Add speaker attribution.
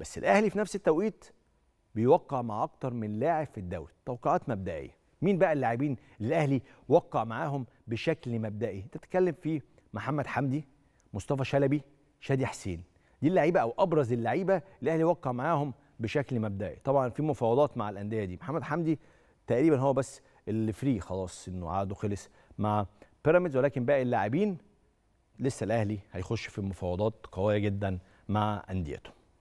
Speaker 1: بس الاهلي في نفس التوقيت بيوقع مع اكتر من لاعب في الدوري توقعات مبدئيه مين بقى اللاعبين اللي الاهلي وقع معاهم بشكل مبدئي تتكلم في محمد حمدي مصطفى شلبي شادي حسين دي اللعيبه او ابرز اللعيبه الاهلي وقع معاهم بشكل مبدئي طبعا في مفاوضات مع الانديه دي محمد حمدي تقريبا هو بس اللي فري خلاص انه عقده خلص مع بيراميدز ولكن باقي اللاعبين لسه الاهلي هيخش في مفاوضات قويه جدا مع انديته